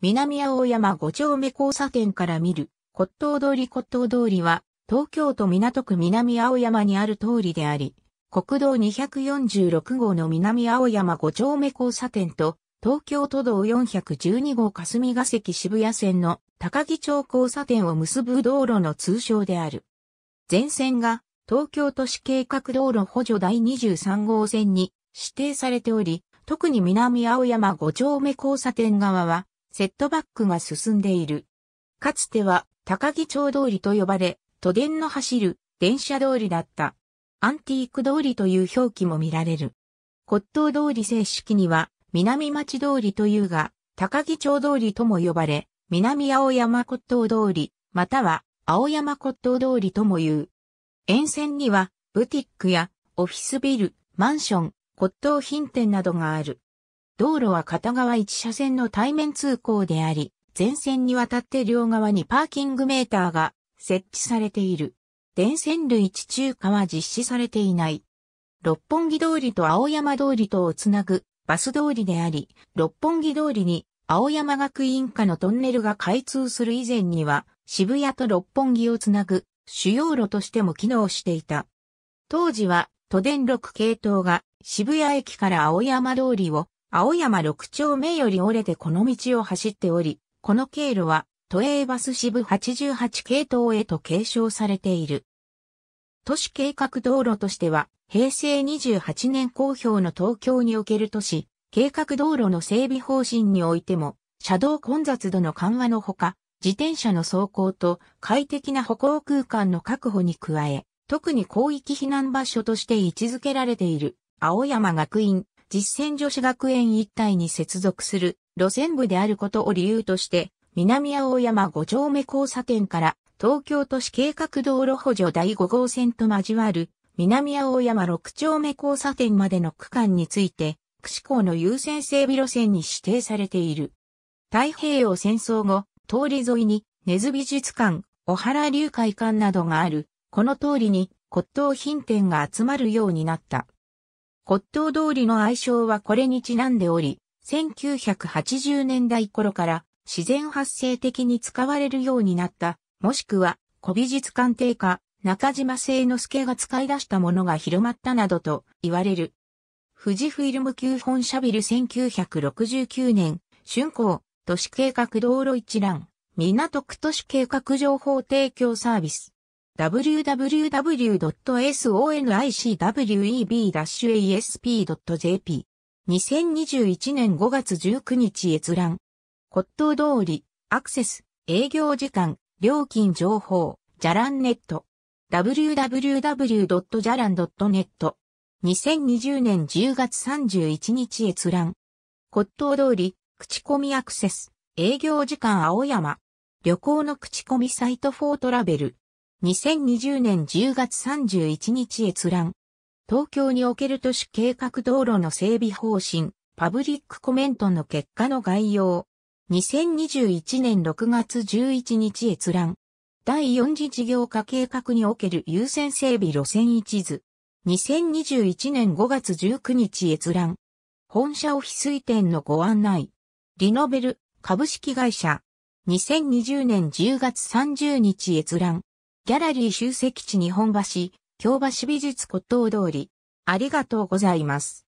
南青山五丁目交差点から見る、骨董通り骨董通りは、東京都港区南青山にある通りであり、国道246号の南青山五丁目交差点と、東京都道412号霞ヶ関渋谷線の高木町交差点を結ぶ道路の通称である。全線が東京都市計画道路補助第23号線に指定されており、特に南青山五丁目交差点側はセットバックが進んでいる。かつては高木町通りと呼ばれ、都電の走る電車通りだった。アンティーク通りという表記も見られる。骨董通り正式には南町通りというが、高木町通りとも呼ばれ、南青山骨董通り、または青山骨董通りとも言う。沿線にはブティックやオフィスビル、マンション、骨董品店などがある。道路は片側一車線の対面通行であり、全線にわたって両側にパーキングメーターが設置されている。電線類地中化は実施されていない。六本木通りと青山通りとをつなぐバス通りであり、六本木通りに青山学院下のトンネルが開通する以前には渋谷と六本木をつなぐ主要路としても機能していた。当時は都電六系統が渋谷駅から青山通りを青山六丁目より折れてこの道を走っており、この経路は都営バス支部88系統へと継承されている。都市計画道路としては、平成28年公表の東京における都市、計画道路の整備方針においても、車道混雑度の緩和のほか、自転車の走行と快適な歩行空間の確保に加え、特に広域避難場所として位置づけられている青山学院実践女子学園一帯に接続する路線部であることを理由として、南青山五丁目交差点から東京都市計画道路補助第5号線と交わる南青山六丁目交差点までの区間について、串港の優先整備路線に指定されている。太平洋戦争後、通り沿いに根津美術館、小原流会館などがある、この通りに骨董品店が集まるようになった。骨董通りの愛称はこれにちなんでおり、1980年代頃から自然発生的に使われるようになった、もしくは古美術鑑定家、中島聖之助が使い出したものが広まったなどと言われる。富士フィルム級本社ビル1969年、春光、都市計画道路一覧、港区都市計画情報提供サービス。www.sonicweb-asp.jp。2021年5月19日閲覧。骨董通り、アクセス、営業時間、料金情報、ジャランネット。www.jaran.net。2020年10月31日閲覧。骨董通り、口コミアクセス、営業時間青山。旅行の口コミサイトフォートラベル。2020年10月31日閲覧。東京における都市計画道路の整備方針、パブリックコメントの結果の概要。2021年6月11日閲覧。第4次事業化計画における優先整備路線一図。2021年5月19日閲覧。本社オフィス移転のご案内。リノベル株式会社。2020年10月30日閲覧。ギャラリー集積地日本橋、京橋美術骨董通り。ありがとうございます。